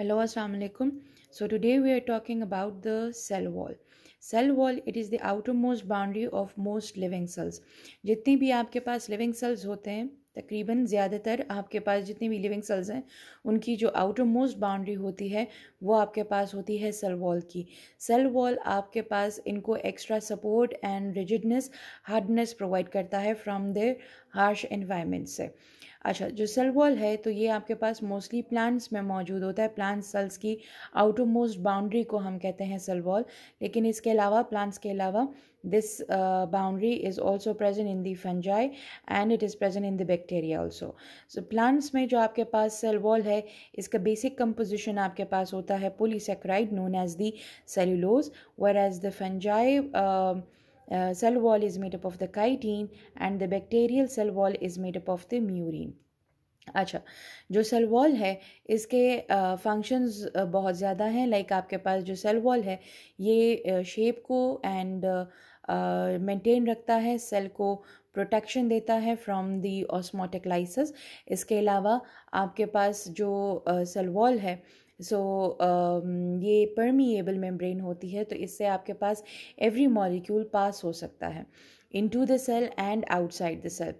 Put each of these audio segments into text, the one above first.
hello assalamu alaikum so today we are talking about the cell wall cell wall it is the outermost boundary of most living cells जितनी भी आपके पास living cells होते हैं तकरीबन ज़्यादातर आपके पास जितनी भी लिविंग सेल्स हैं उनकी जो आउटर मोस्ट बाउंड्री होती है वो आपके पास होती है सेल वॉल की सेल वॉल आपके पास इनको extra support and rigidness hardness provide करता है फ्रॉम देर हार्श इन्वायरमेंट से अच्छा जो सेल वॉल है तो ये आपके पास मोस्टली प्लांट्स में मौजूद होता है प्लांट सेल्स की आउटर मोस्ट बाउंड्री को हम कहते हैं सेल वॉल लेकिन इसके अलावा प्लांट्स के अलावा this boundary is also present in the fungi and it is present in the bacteria also so plants में जो आपके पास सेल वॉल है इसका बेसिक कंपोजिशन आपके पास होता है polysaccharide known as the cellulose whereas the fungi uh, cell wall is made up of the chitin and the bacterial cell wall is made up of the murine अच्छा जो cell wall है इसके functions uh, uh, बहुत ज़्यादा हैं like like आपके पास जो cell wall है ये शेप uh, को एंड मेंटेन uh, uh, रखता है सेल को प्रोटेक्शन देता है फ्रॉम दी ऑस्मोटिक लाइसिस इसके अलावा आपके पास जो सेल uh, वॉल है सो so, um, ये परमीएबल मेम्ब्रेन होती है तो इससे आपके पास एवरी मॉलिक्यूल पास हो सकता है into the cell and outside the cell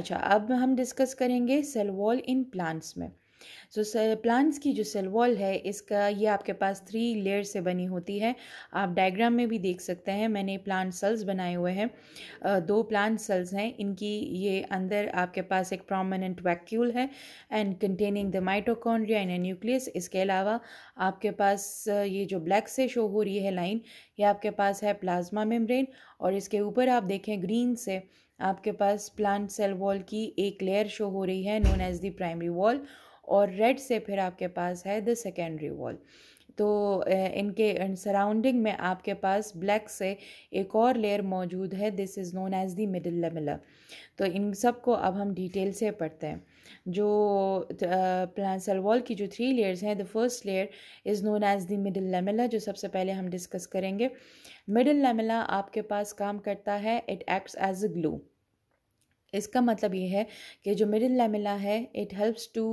अच्छा अब हम डिस्कस करेंगे सेल वॉल इन प्लांट्स में सो so, प्लांट्स की जो सेल वॉल है इसका ये आपके पास थ्री लेयर से बनी होती है आप डायग्राम में भी देख सकते हैं मैंने प्लांट सेल्स बनाए हुए हैं दो प्लांट सेल्स हैं इनकी ये अंदर आपके पास एक प्रोमिनेंट वैक्यूल है and containing the mitochondria and nucleus इसके अलावा आपके पास ये जो ब्लैक से शो हो रही है लाइन ये आपके पास है प्लाज्मा मेम्ब्रेन और इसके ऊपर आप देखें ग्रीन से आपके पास प्लांट सेल वॉल की एक लेयर शो हो रही है known as the primary wall और रेड से फिर आपके पास है द सेकेंडरी वॉल तो इनके सराउंडिंग में आपके पास ब्लैक से एक और लेयर मौजूद है this is known as the middle lamella तो इन सब को अब हम डिटेल से पढ़ते हैं जो प्लान वॉल की जो थ्री लेयर्स हैं the first layer is known as the middle lamella जो सबसे पहले हम डिस्कस करेंगे मिडिल लेमिला आपके पास काम करता है it acts as a glue इसका मतलब ये है कि जो मिडिल लैमिला है it helps to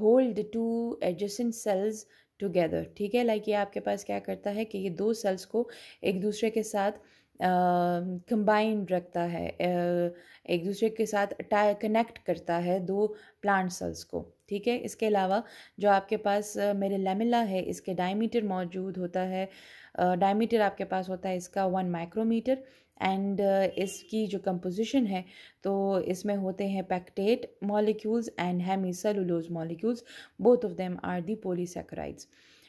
hold two adjusting cells together ठीक है लाइक ये आपके पास क्या करता है कि ये दो सेल्स को एक दूसरे के साथ कंबाइंड uh, रखता है uh, एक दूसरे के साथ कनेक्ट करता है दो प्लांट सेल्स को ठीक है इसके अलावा जो आपके पास मेरे uh, लेमिला है इसके डायमीटर मौजूद होता है डायमीटर uh, आपके पास होता है इसका वन माइक्रोमीटर एंड uh, इसकी जो कंपोजिशन है तो इसमें होते हैं pectate molecules and hemicellulose molecules both of them are the polysaccharides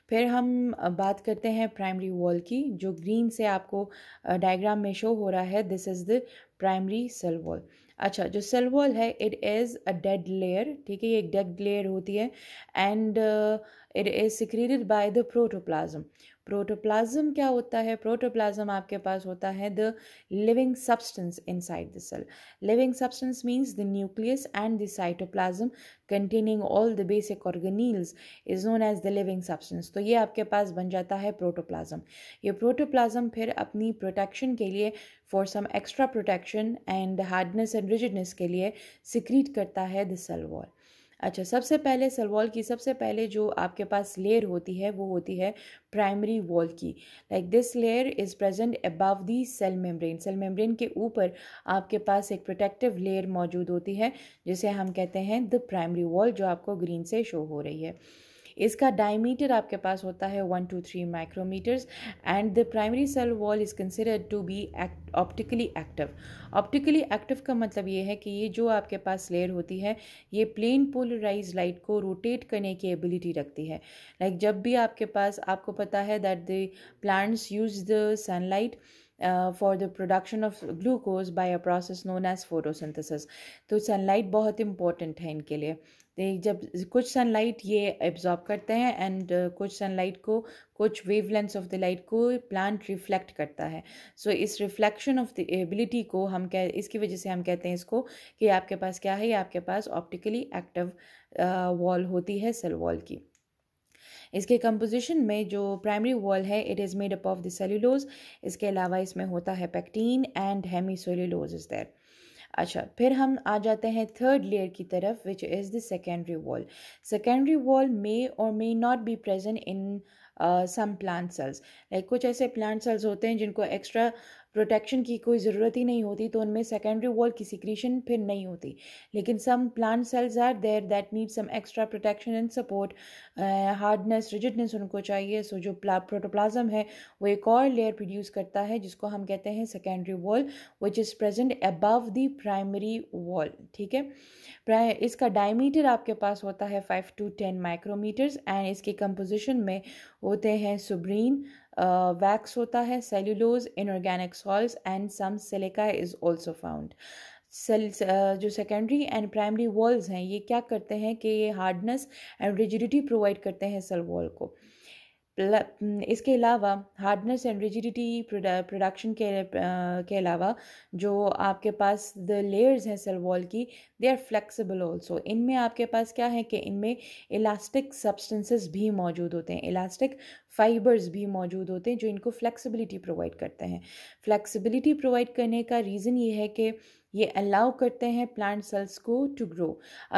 फिर हम uh, बात करते हैं प्राइमरी वॉल की जो ग्रीन से आपको डायग्राम uh, में शो हो रहा है this is the primary cell wall अच्छा जो सेल वॉल है it is a dead layer ठीक है ये एक डेड लेयर होती है and it is secreted by the protoplasm protoplasm क्या होता है प्रोटोप्लाज्म आपके पास होता है the living substance inside the cell living substance means the nucleus and the cytoplasm containing all the basic organelles is known as the living substance तो ये आपके पास बन जाता है प्रोटोप्लाज्म ये प्रोटोप्लाज्म फिर अपनी प्रोटेक्शन के लिए for some extra protection reaction and hardness and rigidness के लिए सिक्रीट करता है द सलवॉल अच्छा सबसे पहले सेल वॉल की सबसे पहले जो आपके पास लेयर होती है वो होती है प्राइमरी वॉल की like this layer is present above the cell membrane cell membrane के ऊपर आपके पास एक प्रोटेक्टिव लेयर मौजूद होती है जिसे हम कहते हैं द प्राइमरी वॉल जो आपको ग्रीन से शो हो रही है इसका डायमीटर आपके पास होता है one to three micrometers and the primary cell wall is considered to be optically active optically active का मतलब ये है कि ये जो आपके पास लेयर होती है ये प्लेन पोलराइज लाइट को रोटेट करने की एबिलिटी रखती है लाइक like जब भी आपके पास आपको पता है that the plants use the sunlight uh, for the production of glucose by a process known as photosynthesis तो sunlight बहुत important है इनके लिए तो जब कुछ sunlight ये absorb करते हैं and uh, कुछ sunlight को कुछ wavelengths of the light को plant reflect करता है so इस reflection of the ability को हम कह इसकी वजह से हम कहते हैं इसको कि आपके पास क्या है या आपके पास optically active uh, wall होती है cell wall की इसके कंपोजिशन में जो प्राइमरी वॉल है it is made up of the cellulose इसके अलावा इसमें होता है pectin and cellulose is there अच्छा फिर हम आ जाते हैं थर्ड लेयर की तरफ which is the secondary wall secondary wall may और may not be present in some plant cells like कुछ ऐसे प्लांट सेल्स होते हैं जिनको एक्स्ट्रा प्रोटेक्शन की कोई ज़रूरत ही नहीं होती तो उनमें सेकेंडरी वॉल की सिक्रीशन फिर नहीं होती लेकिन some plant cells are there that need some extra protection and support hardness rigidness उनको चाहिए सो so जो प्रोटोप्लाज्म है वो एक और लेयर प्रोड्यूस करता है जिसको हम कहते हैं secondary wall which is present above the primary wall ठीक है इसका डायमीटर आपके पास होता है five to ten micrometers and इसके कंपोजिशन में होते हैं सुब्रीन वैक्स होता है cellulose inorganic salts and some silica is also found cell जो सेकेंडरी एंड प्राइमरी वॉल्स हैं ये क्या करते हैं कि ये हार्डनेस एंड रिजिडिटी प्रोवाइड करते हैं सेल वॉल को इसके अलावा हार्डनेस एंड रिजिडिटी प्रोडक्शन के के अलावा जो आपके पास द लेयर्स हैं सेल वॉल की दे आर फ्लेक्सिबल ऑल्सो इनमें आपके पास क्या है कि इनमें इलास्टिक सब्सटेंसेस भी मौजूद होते हैं इलास्टिक फाइबर्स भी मौजूद होते हैं जो इनको फ्लेक्सिबिलिटी प्रोवाइड करते हैं फ्लेक्सिबिलिटी प्रोवाइड करने का रीज़न ये है कि ये अलाउ करते हैं प्लांट सेल्स को टू ग्रो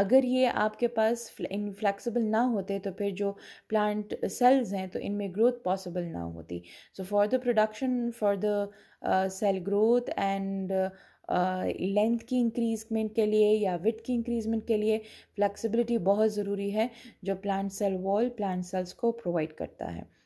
अगर ये आपके पास फ्लैक्सीबल ना होते तो फिर जो प्लांट सेल्स हैं तो इनमें ग्रोथ पॉसिबल ना होती so for the production for the cell growth and length की इंक्रीजमेंट के लिए या विथ की इंक्रीजमेंट के लिए फ्लैक्सीबिलिटी बहुत ज़रूरी है जो plant cell wall plant cells को प्रोवाइड करता है